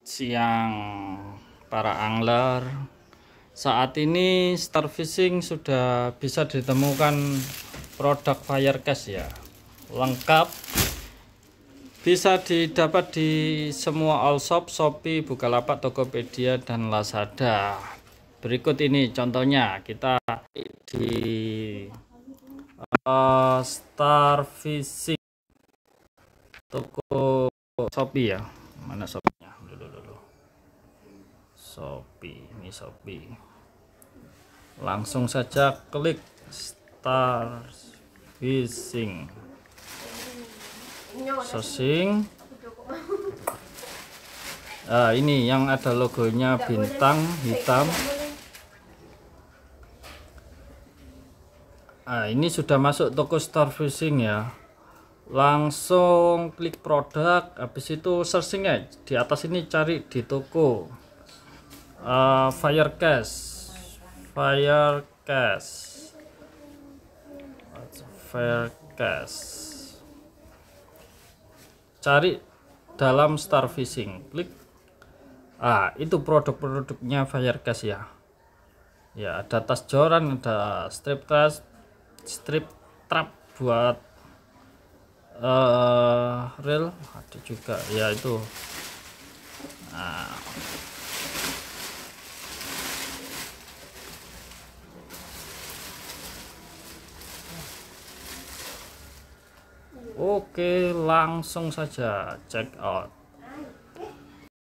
siang para angler saat ini star fishing sudah bisa ditemukan produk firecast ya lengkap bisa didapat di semua all shop Shopee Bukalapak Tokopedia dan Lazada berikut ini contohnya kita di uh, star fishing toko Shopee ya mana Shopee Shopee ini Shopee langsung saja klik star fishing sosing nah, ini yang ada logonya bintang hitam nah, ini sudah masuk toko star fishing ya langsung klik produk habis itu searching ya di atas ini cari di toko uh, eh, Firecast fire Firecast cari dalam star fishing klik ah itu produk-produknya fire Firecast ya ya ada tas joran ada strip tas strip trap buat uh, eh, reel ada juga ya itu nah Oke, langsung saja check out.